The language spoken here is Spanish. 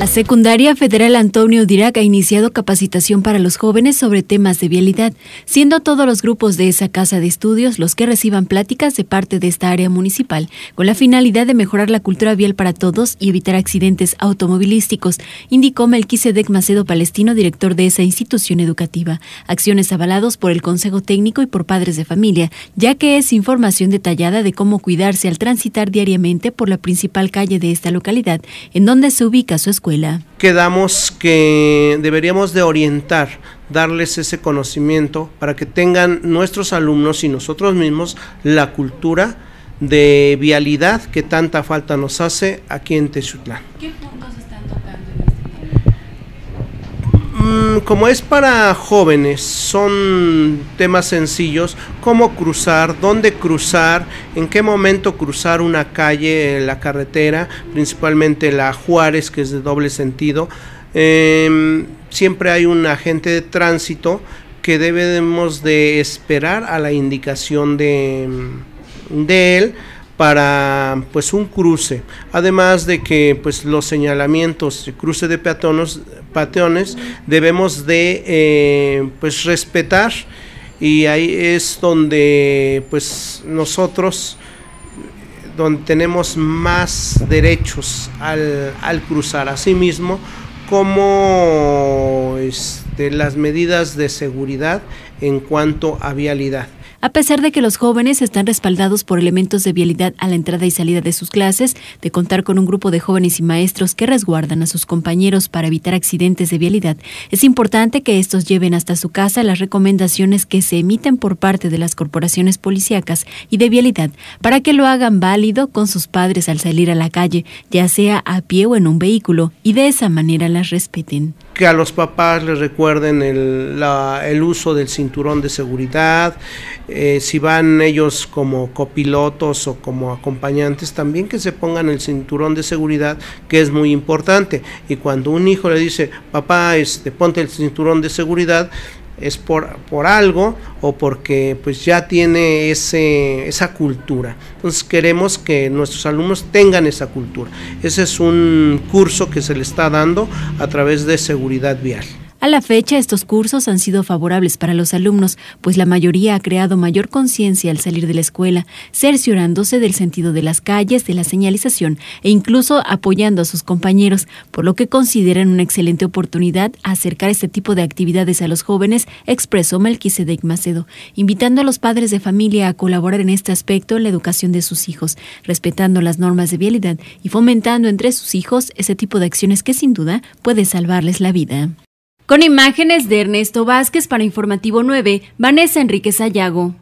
La secundaria federal Antonio Dirac ha iniciado capacitación para los jóvenes sobre temas de vialidad, siendo todos los grupos de esa casa de estudios los que reciban pláticas de parte de esta área municipal, con la finalidad de mejorar la cultura vial para todos y evitar accidentes automovilísticos, indicó Melquisedec Macedo Palestino, director de esa institución educativa. Acciones avalados por el Consejo Técnico y por padres de familia, ya que es información detallada de cómo cuidarse al transitar diariamente por la principal calle de esta localidad, en donde se ubica su escuela Quedamos que deberíamos de orientar, darles ese conocimiento para que tengan nuestros alumnos y nosotros mismos la cultura de vialidad que tanta falta nos hace aquí en Teciutlán. ¿Qué este Mm, como es para jóvenes, son temas sencillos, cómo cruzar, dónde cruzar, en qué momento cruzar una calle, eh, la carretera, principalmente la Juárez, que es de doble sentido. Em, siempre hay un agente de tránsito que debemos de esperar a la indicación de, mm, de él para pues un cruce además de que pues los señalamientos de cruce de peatones pateones debemos de eh, pues respetar y ahí es donde pues nosotros donde tenemos más derechos al, al cruzar mismo como este, las medidas de seguridad en cuanto a vialidad. A pesar de que los jóvenes están respaldados por elementos de vialidad a la entrada y salida de sus clases, de contar con un grupo de jóvenes y maestros que resguardan a sus compañeros para evitar accidentes de vialidad, es importante que estos lleven hasta su casa las recomendaciones que se emiten por parte de las corporaciones policíacas y de vialidad para que lo hagan válido con sus padres al salir a la calle, ya sea a pie o en un vehículo, y de esa manera las respeten que a los papás les recuerden el, el uso del cinturón de seguridad, eh, si van ellos como copilotos o como acompañantes, también que se pongan el cinturón de seguridad, que es muy importante. Y cuando un hijo le dice, papá, este, ponte el cinturón de seguridad, es por, por algo o porque pues ya tiene ese, esa cultura. Entonces queremos que nuestros alumnos tengan esa cultura. Ese es un curso que se le está dando a través de seguridad vial. A la fecha, estos cursos han sido favorables para los alumnos, pues la mayoría ha creado mayor conciencia al salir de la escuela, cerciorándose del sentido de las calles, de la señalización e incluso apoyando a sus compañeros, por lo que consideran una excelente oportunidad acercar este tipo de actividades a los jóvenes, expresó Melquisedec Macedo, invitando a los padres de familia a colaborar en este aspecto en la educación de sus hijos, respetando las normas de vialidad y fomentando entre sus hijos ese tipo de acciones que sin duda puede salvarles la vida. Con imágenes de Ernesto Vázquez para Informativo 9, Vanessa Enríquez Ayago.